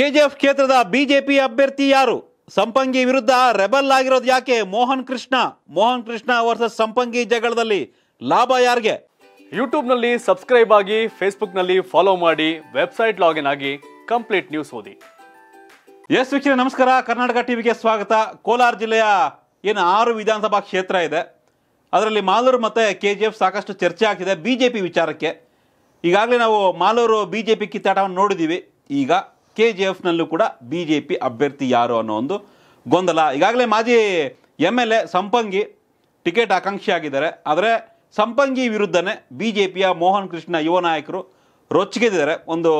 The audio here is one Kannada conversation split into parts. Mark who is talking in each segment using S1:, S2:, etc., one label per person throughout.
S1: ಕೆಜಿಎಫ್ ಕ್ಷೇತ್ರದ ಬಿಜೆಪಿ ಅಭ್ಯರ್ಥಿ ಯಾರು ಸಂಪಂಗಿ ವಿರುದ್ಧ ರೆಬಲ್ ಆಗಿರೋದು ಯಾಕೆ ಮೋಹನ್ ಕೃಷ್ಣ ಮೋಹನ್ ಕೃಷ್ಣ ವರ್ಸಸ್ ಸಂಪಂಗಿ ಜಗಳದಲ್ಲಿ ಲಾಭ ಯಾರಿಗೆ
S2: ಯೂಟ್ಯೂಬ್ನಲ್ಲಿ ಸಬ್ಸ್ಕ್ರೈಬ್ ಆಗಿ ಫೇಸ್ಬುಕ್ನಲ್ಲಿ ಫಾಲೋ ಮಾಡಿ ವೆಬ್ಸೈಟ್ ಲಾಗಿನ್ ಆಗಿ ಕಂಪ್ಲೀಟ್ ನ್ಯೂಸ್
S1: ಓದಿ ಎಸ್ ವೀಕ್ಷಣೆ ನಮಸ್ಕಾರ ಕರ್ನಾಟಕ ಟಿವಿಗೆ ಸ್ವಾಗತ ಕೋಲಾರ ಜಿಲ್ಲೆಯ ಏನು ಆರು ವಿಧಾನಸಭಾ ಕ್ಷೇತ್ರ ಇದೆ ಅದರಲ್ಲಿ ಮಾಲೂರು ಮತ್ತು ಕೆ ಜಿ ಎಫ್ ಸಾಕಷ್ಟು ಚರ್ಚೆ ಆಗ್ತಿದೆ ಬಿ ಜೆ ಪಿ ವಿಚಾರಕ್ಕೆ ಈಗಾಗಲೇ ನಾವು ಮಾಲೂರು ಬಿ ಜೆ ಪಿ ಕಿತ್ತಾಟವನ್ನು ನೋಡಿದ್ದೀವಿ ಈಗ ಕೆ ಜಿ ಎಫ್ನಲ್ಲೂ ಕೂಡ ಬಿ ಜೆ ಪಿ ಅಭ್ಯರ್ಥಿ ಯಾರು ಅನ್ನೋ ಒಂದು ಗೊಂದಲ ಈಗಾಗಲೇ ಮಾಜಿ M L A Sampangi ticket ಆಕಾಂಕ್ಷಿ ಆಗಿದ್ದಾರೆ ಆದರೆ ಸಂಪಂಗಿ ವಿರುದ್ಧನೇ ಬಿ ಜೆ ಪಿಯ ಮೋಹನ್ ಕೃಷ್ಣ ಯುವ ನಾಯಕರು ರೊಚ್ಚಿಗೆದಿದ್ದಾರೆ ಒಂದು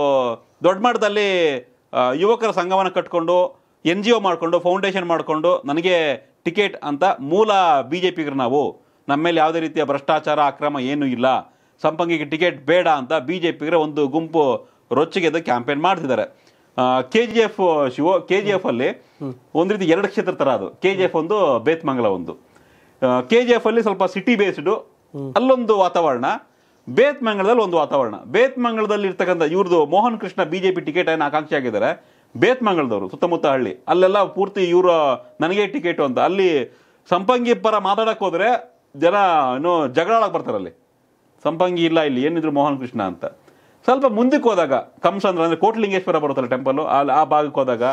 S1: ದೊಡ್ಡ ಮಟ್ಟದಲ್ಲಿ ಯುವಕರ ಸಂಘವನ್ನು ಕಟ್ಕೊಂಡು ಎನ್ ಜಿ ಒ ಮಾಡಿಕೊಂಡು ಫೌಂಡೇಶನ್ ಮಾಡಿಕೊಂಡು ನನಗೆ ಟಿಕೆಟ್ ಅಂತ ಮೂಲ ಬಿ ಜೆ ಪಿಗರು ನಾವು ನಮ್ಮ ಮೇಲೆ ಯಾವುದೇ ರೀತಿಯ ಭ್ರಷ್ಟಾಚಾರ ಅಕ್ರಮ ಏನೂ ಇಲ್ಲ ಸಂಪಂಗಿಗೆ ಟಿಕೆಟ್ ಬೇಡ ಅಂತ ಬಿ ಜೆ ಪಿಗ್ರೆ ಒಂದು ಗುಂಪು ರೊಚ್ಚಿಗೆದ್ದು ಕ್ಯಾಂಪೇನ್ ಮಾಡ್ತಿದ್ದಾರೆ K G F Shiva K G F ಅಲ್ಲಿ ಒಂದು ರೀತಿ ಎರಡು ಕ್ಷೇತ್ರ ತರ ಅದು ಕೆ ಜಿ ಎಫ್ ಒಂದು ಬೇತ್ಮಂಗಲ ಒಂದು ಕೆ ಜಿ ಎಫ್ ಅಲ್ಲಿ ಸ್ವಲ್ಪ ಸಿಟಿ ಬೇಸ್ಡ್ ಅಲ್ಲೊಂದು ವಾತಾವರಣ ಬೇತ್ಮಂಗಲದಲ್ಲಿ ಒಂದು ವಾತಾವರಣ ಬೇತ್ಮಂಗಲದಲ್ಲಿ ಇರ್ತಕ್ಕಂಥ ಇವ್ರದ್ದು ಮೋಹನ್ ಕೃಷ್ಣ ಬಿಜೆಪಿ ಟಿಕೆಟ್ ಏನು ಆಕಾಂಕ್ಷಿ ಆಗಿದ್ದಾರೆ ಬೇತ್ಮಂಗಲದವರು ಸುತ್ತಮುತ್ತ ಹಳ್ಳಿ ಅಲ್ಲೆಲ್ಲ ಪೂರ್ತಿ ಇವರು ನನಗೆ ಟಿಕೆಟ್ ಅಂತ ಅಲ್ಲಿ ಸಂಪಂಗಿ ಪರ ಮಾತಾಡಕ್ಕೆ ಹೋದ್ರೆ ಜನ ಏನು ಜಗಳಾಡಕ್ಕೆ ಬರ್ತಾರೆ ಅಲ್ಲಿ ಸಂಪಂಗಿ ಇಲ್ಲ ಇಲ್ಲಿ ಏನಿದ್ರು ಮೋಹನ್ ಕೃಷ್ಣ ಅಂತ ಸ್ವಲ್ಪ ಮುಂದಕ್ಕೆ ಹೋದಾಗ ಕಂಸಂದ್ರ ಅಂದರೆ ಕೋಟ್ಲಿಂಗೇಶ್ವರ ಬರುತ್ತಲ್ಲ ಟೆಂಪಲ್ಲು ಅಲ್ಲಿ ಆ ಭಾಗಕ್ಕೆ ಹೋದಾಗ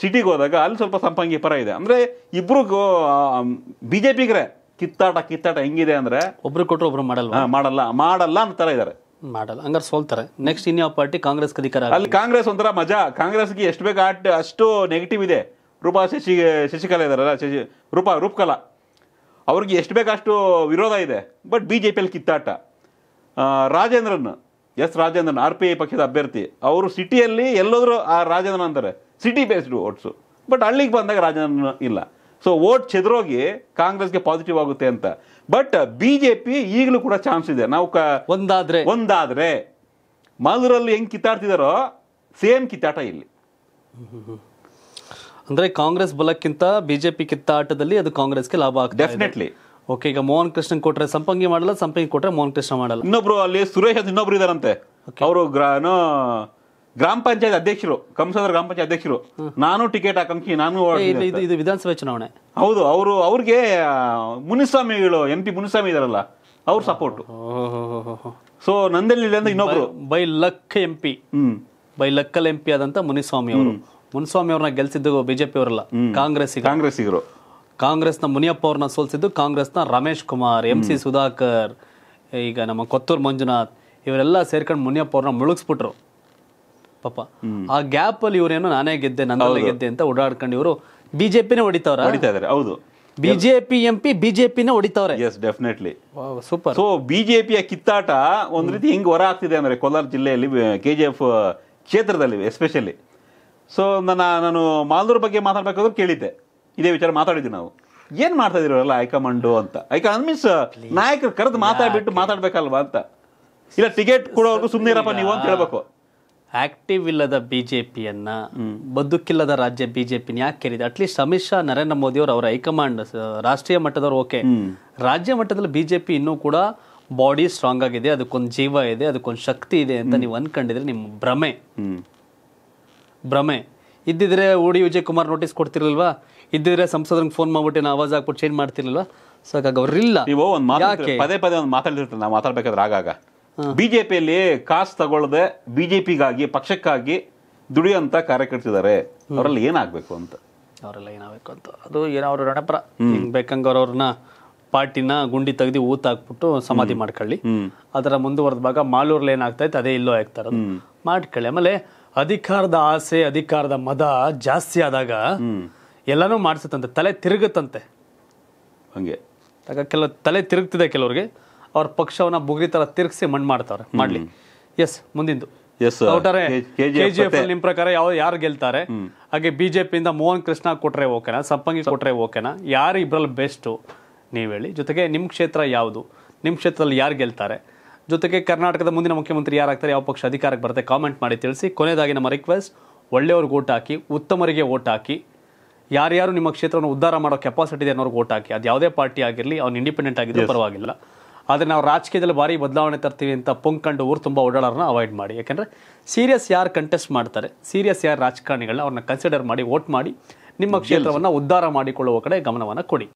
S1: ಸಿಟಿಗೆ ಹೋದಾಗ ಅಲ್ಲಿ ಸ್ವಲ್ಪ ಸಂಪಂಗಿ ಪರ ಇದೆ ಅಂದರೆ ಇಬ್ಬರು ಬಿ ಜೆ ಪಿಗ್ರೆ ಕಿತ್ತಾಟ ಕಿತ್ತಾಟ ಹೆಂಗಿದೆ ಅಂದರೆ ಒಬ್ರು ಕೊಟ್ಟರು ಒಬ್ರು ಮಾಡಲ್ಲ ಮಾಡಲ್ಲ ಮಾಡಲ್ಲ ಅಂತಾರೆ ಇದ್ದಾರೆ
S2: ಮಾಡಲ್ಲ ಹಂಗಾರೆ ಸೋಲ್ತಾರೆ ನೆಕ್ಸ್ಟ್ ಇನ್ಯಾವ ಪಾರ್ಟಿ ಕಾಂಗ್ರೆಸ್
S1: ಅಧಿಕಾರ ಅಲ್ಲಿ ಕಾಂಗ್ರೆಸ್ ಒಂಥರ ಮಜಾ ಕಾಂಗ್ರೆಸ್ಗೆ ಎಷ್ಟು ಬೇಕು ಆಟ ಅಷ್ಟು ನೆಗೆಟಿವ್ ಇದೆ ರೂಪಾ ಶಶಿ ಶಶಿಕಲಾ ಇದಾರಲ್ಲ ಶಶಿ ರೂಪಾ ರೂಪಕಲಾ ಅವ್ರಿಗೆ ಎಷ್ಟು ಬೇಕಷ್ಟು ವಿರೋಧ ಇದೆ ಬಟ್ ಬಿ ಜೆ ಪಿಯಲ್ಲಿ ಕಿತ್ತಾಟ Rajendran S Rajendran R P I ಪಕ್ಷದ ಅಭ್ಯರ್ಥಿ ಅವರು ಸಿಟಿಯಲ್ಲಿ ಎಲ್ಲೋದ್ರೂ ಆ ರಾಜೇಂದ್ರನ್ ಅಂತಾರೆ ಸಿಟಿ ಬೇಸ್ಡ್ ಓಟ್ಸು ಬಟ್ ಹಳ್ಳಿಗೆ ಬಂದಾಗ ರಾಜೇಂದ್ರನ್ ಇಲ್ಲ ಸೊ ಓಟ್ ಚೆದರೋಗಿ ಕಾಂಗ್ರೆಸ್ಗೆ ಪಾಸಿಟಿವ್ ಆಗುತ್ತೆ ಅಂತ ಬಟ್ ಬಿ ಜೆ ಪಿ ಈಗಲೂ ಕೂಡ ಚಾನ್ಸ್ ಇದೆ ನಾವು ಒಂದಾದ್ರೆ ಒಂದಾದ್ರೆ ಒಂದಾದರೆ ಮಾದೂರಲ್ಲಿ ಹೆಂಗೆ ಕಿತ್ತಾಡ್ತಿದಾರೋ ಸೇಮ್ ಕಿತ್ತಾಟ ಇಲ್ಲಿ
S2: ಅಂದ್ರೆ ಕಾಂಗ್ರೆಸ್ ಬಲಕ್ಕಿಂತ ಬಿಜೆಪಿ ಕಿತ್ತಾಟದಲ್ಲಿ ಅದು ಕಾಂಗ್ರೆಸ್ಗೆ
S1: ಲಾಭ ಆಗುತ್ತೆ ಡೆಫಿನೆಟ್ಲಿ ಓಕೆ ಈಗ ಮೋಹನ್ ಕೃಷ್ಣನ್ ಕೊಟ್ರೆ ಸಂಪಂಗಿ ಮಾಡಲ್ಲ ಸಂಪಂಗಿ ಕೊಟ್ರೆ ಮೋಹನ್ ಕೃಷ್ಣ ಮಾಡಲ್ಲ ಇನ್ನೊಬ್ರು ಅಲ್ಲಿ ಸುರೇಶ್ ಅಂತ ಇನ್ನೊಬ್ರು ಇದಾರಂತೆ ಅವರು ಗ್ರಾಮ ಪಂಚಾಯತ್ ಅಧ್ಯಕ್ಷರು ಕಂಸದ ಗ್ರಾಮ ಪಂಚಾಯತ್ ಅಧ್ಯಕ್ಷರು ನಾನು ಟಿಕೆಟ್ ಹಾಕಂಕಿ ನಾನು ಇದು ವಿಧಾನಸಭೆ ಚುನಾವಣೆ ಹೌದು ಅವರು ಅವ್ರಿಗೆ ಮುನಿಸ್ವಾಮಿಗಳು ಎಂ ಪಿ ಮುನಿಸ್ವಾಮಿ ಇದಾರಲ್ಲ ಅವ್ರ ಸಪೋರ್ಟ್ ಸೊ ನಂದಲ್ಲಿ ಅಂದ್ರೆ ಇನ್ನೊಬ್ರು
S2: by luck M P by ಲಕ್ಕಲ್ ಎಂ ಪಿ ಆದಂತ ಮುನಿಸ್ವಾಮಿ ಅವರು ಮುನಿಸ್ವಾಮಿ ಅವ್ರನ್ನ ಗೆಲ್ಸಿದ್ದು ಬಿಜೆಪಿ ಅವರಲ್ಲ ಕಾಂಗ್ರೆಸ್ ಕಾಂಗ್ರೆಸ್ಸಿಗರು ಕಾಂಗ್ರೆಸ್ನ ಮುನಿಯಪ್ಪ ಅವ್ರನ್ನ ಸೋಲಿಸಿದ್ದು ಕಾಂಗ್ರೆಸ್ನ ರಮೇಶ್ ಕುಮಾರ್ ಎಂ ಸಿ ಸುಧಾಕರ್ ಈಗ ನಮ್ಮ ಕೊತ್ತೂರು ಮಂಜುನಾಥ್ ಇವರೆಲ್ಲ ಸೇರ್ಕೊಂಡು ಮುನಿಯಪ್ಪ ಅವ್ರನ್ನ ಮುಳುಗಿಸ್ಬಿಟ್ರು ಪಾಪ ಆ ಗ್ಯಾಪ್ ಅಲ್ಲಿ ಇವರೇನು ನಾನೇ ಗೆದ್ದೆ ನನ್ನ ಗೆದ್ದೆ ಅಂತ ಓಡಾಡ್ಕೊಂಡು ಇವರು ಬಿಜೆಪಿನೇ ಹೊಡಿತಾವ್ರ ಹೌದು ಬಿಜೆಪಿ ಎಂ ಪಿ ಬಿಜೆಪಿನೇ ಹೊಡಿತಾವ್ರೆ ಎಸ್ ಡೆಫಿನೆಟ್ಲಿ
S1: ಸೂಪರ್ ಸೊ ಬಿಜೆಪಿಯ ಕಿತ್ತಾಟ ಒಂದ್ ರೀತಿ ಹಿಂಗ್ ಹೊರ ಆಗ್ತಿದೆ ಅಂದ್ರೆ ಕೋಲಾರ ಜಿಲ್ಲೆಯಲ್ಲಿ ಕೆ ಜಿ ಎಫ್ ಕ್ಷೇತ್ರದಲ್ಲಿ ಎಸ್ಪೆಷಲಿ ಸೊ ನನ್ನ ನಾನು ಮಾಲ್ದೂರ್ ಬಗ್ಗೆ ಮಾತಾಡ್ಬೇಕಾದ್ರೂ ಕೇಳಿದ್ದೆ ಇದೇ ವಿಚಾರ ಮಾತಾಡಿದ್ವಿ ನಾವು ಏನ್ ಮಾಡ್ತಾ ಇದ್ದೀರಲ್ಲ ಹೈಕಮಾಂಡು ಅಂತ ಹೈಕಮಾಂಡ್ ಮೀನ್ಸ್ uh, ನಾಯಕರು ಕರೆದು ಮಾತಾಡ್ಬಿಟ್ಟು ಮಾತಾಡ್ಬೇಕಲ್ವಾ ಅಂತ ಇಲ್ಲ ಟಿಕೆಟ್ ಕೊಡೋರ್ಗು ಸುಮ್ಮನೆ ಇರಪ್ಪ ನೀವು ಅಂತ ಹೇಳ್ಬೇಕು
S2: ಆಕ್ಟಿವ್ ಇಲ್ಲದ ಬಿಜೆಪಿಯನ್ನ ಬದುಕಿಲ್ಲದ ರಾಜ್ಯ ಬಿಜೆಪಿ ಯಾಕೆ ಕೇಳಿದೆ ಅಟ್ಲೀಸ್ಟ್ ಅಮಿತ್ ಶಾ ನರೇಂದ್ರ ಮೋದಿ ಅವರು ಅವ್ರ ಹೈಕಮಾಂಡ್ ರಾಷ್ಟ್ರೀಯ ಮಟ್ಟದವ್ರು ಓಕೆ ರಾಜ್ಯ ಮಟ್ಟದಲ್ಲಿ ಬಿಜೆಪಿ ಇನ್ನೂ ಕೂಡ ಬಾಡಿ ಸ್ಟ್ರಾಂಗ್ ಆಗಿದೆ ಅದಕ್ಕೊಂದು ಜೀವ ಇದೆ ಅದಕ್ಕೊಂದು ಶಕ್ತಿ ಇದೆ ಅಂತ ನೀವು ಅನ್ಕೊಂಡಿದ್ರೆ ನಿಮ್ಮ ಭ್ರಮೆ ಭ್ರಮೆ ಇದ್ದಿದ್ರೆ ಓಡಿ ವಿಜಯ್ ಕುಮಾರ್ ನೋಟಿಸ್ ಕೊಡ್ತಿರಲ್ವಾ ಇದ್ದಿದ್ರೆ ಸಂಸದರಿಗೆ ಫೋನ್ ಮಾಡ್ಬಿಟ್ಟು ನಾವು ಆವಾಜ್ ಹಾಕ್ಬಿಟ್ಟು ಚೇಂಜ್
S1: ಮಾಡ್ತಿರ್ಲಿಲ್ಲ ಸೊ ಹಾಗಾಗಿ ಅವರಿಲ್ಲ ನೀವು ಒಂದು ಮಾತು ಪದೇ ಪದೇ ಒಂದು ಮಾತಾಡಿರ್ತಾರೆ ನಾವು ಮಾತಾಡ್ಬೇಕಾದ್ರೆ ಆಗಾಗ ಬಿಜೆಪಿಯಲ್ಲಿ ಕಾಸು ತಗೊಳ್ಳದೆ ಬಿಜೆಪಿಗಾಗಿ ಪಕ್ಷಕ್ಕಾಗಿ ದುಡಿಯುವಂತ ಕಾರ್ಯಕರ್ತಿದ್ದಾರೆ ಅವರಲ್ಲಿ ಏನಾಗಬೇಕು ಅಂತ ಅವರೆಲ್ಲ ಏನಾಗಬೇಕು ಅಂತ ಅದು ಏನೋ ಅವ್ರ ನಡಪರ ಹಿಂಗ್ ಬೇಕಂಗವ್ರ
S2: ಅವ್ರನ್ನ ಪಾರ್ಟಿನ ಗುಂಡಿ ತೆಗೆದು ಊತ ಹಾಕ್ಬಿಟ್ಟು ಸಮಾಧಿ ಮಾಡ್ಕೊಳ್ಳಿ ಅದರ ಮುಂದುವರೆದ ಭಾಗ ಮಾಲೂರಲ್ಲಿ ಇತ್ತು ಅದೇ ಇಲ್ಲೋ ಆಗ್ತಾರೆ ಮಾಡ್ಕೊಳ್ಳಿ ಆಮೇಲೆ ಅಧಿಕಾರದ ಆಸೆ ಅಧಿಕಾರದ ಮದ ಜಾಸ್ತಿ ಆದಾಗ ಹ್ಮ್ ಎಲ್ಲನೂ ಮಾಡಿಸುತ್ತಂತೆ ತಲೆ ತಿರುಗುತ್ತಂತೆ ಹಂಗೆ ಆಗ ಕೆಲವು ತಲೆ ತಿರುಗ್ತಿದೆ ಕೆಲವರಿಗೆ ಅವ್ರ ಪಕ್ಷವನ್ನ ಬುಗ್ರಿ ತರ ತಿರುಗಿಸಿ ಮಣ್ಣು ಮಾಡ್ತಾರೆ ಮಾಡಲಿ ಎಸ್ ಮುಂದಿಂದು
S1: ಎಸ್ ಕೆಜಿಎಫ್ ನಿಮ್ಮ
S2: ಪ್ರಕಾರ ಯಾವ ಯಾರು ಗೆಲ್ತಾರೆ ಹಾಗೆ ಬಿಜೆಪಿಯಿಂದ ಮೋಹನ್ ಕೃಷ್ಣ ಕೊಟ್ರೆ ಓಕೆನಾ ಸಂಪಂಗಿ ಕೊಟ್ರೆ ಓಕೆನಾ ಯಾರು ಇಬ್ಬರಲ್ಲಿ ಬೆಸ್ಟು ನೀವು ಹೇಳಿ ಜೊತೆಗೆ ನಿಮ್ಮ ಕ್ಷೇತ್ರ ಯಾವುದು ನಿಮ್ಮ ಕ್ಷೇತ್ರದಲ್ಲಿ ಯಾರು ಗೆಲ್ತಾರೆ ಜೊತೆಗೆ ಕರ್ನಾಟಕದ ಮುಂದಿನ ಮುಖ್ಯಮಂತ್ರಿ ಯಾರಾಗ್ತಾರೆ ಯಾವ ಪಕ್ಷ ಅಧಿಕಾರಕ್ಕೆ ಬರುತ್ತೆ ಕಾಮೆಂಟ್ ಮಾಡಿ ತಿಳಿಸಿ ಕೊನೆಯದಾಗಿ ನಮ್ಮ ರಿಕ್ವೆಸ್ಟ್ ಒಳ್ಳೆಯವ್ರಿಗೆ ಓಟ್ ಹಾಕಿ ಉತ್ತಮರಿಗೆ ಓಟ್ ಹಾಕಿ ಯಾರ್ಯಾರು ನಿಮ್ಮ ಕ್ಷೇತ್ರವನ್ನು ಉದ್ಧಾರ ಮಾಡೋ ಕೆಪಾಸಿಟಿ ಇದೆ ಅನ್ನೋರ್ಗೆ ಓಟ್ ಹಾಕಿ ಅದು ಯಾವುದೇ ಪಾರ್ಟಿ ಆಗಿರಲಿ ಅವ್ನು ಇಂಡಿಪೆಂಡೆಂಟ್ ಆಗಿದ್ದು ಪರವಾಗಿಲ್ಲ ಆದರೆ ನಾವು ರಾಜಕೀಯದಲ್ಲಿ ಭಾರಿ ಬದಲಾವಣೆ ತರ್ತೀವಿ ಅಂತ ಕಂಡು ಊರು ತುಂಬ ಓಡಾಡೋರನ್ನ ಅವಾಯ್ಡ್ ಮಾಡಿ ಯಾಕೆಂದರೆ ಸೀರಿಯಸ್ ಯಾರು ಕಂಟೆಸ್ಟ್ ಮಾಡ್ತಾರೆ ಸೀರಿಯಸ್ ಯಾರು ರಾಜಕಾರಣಿಗಳನ್ನ ಅವ್ರನ್ನ ಕನ್ಸಿಡರ್ ಮಾಡಿ ಓಟ್ ಮಾಡಿ ನಿಮ್ಮ ಕ್ಷೇತ್ರವನ್ನು ಉದ್ಧಾರ ಮಾಡಿಕೊಳ್ಳುವ ಕಡೆ ಗಮನವನ್ನು ಕೊಡಿ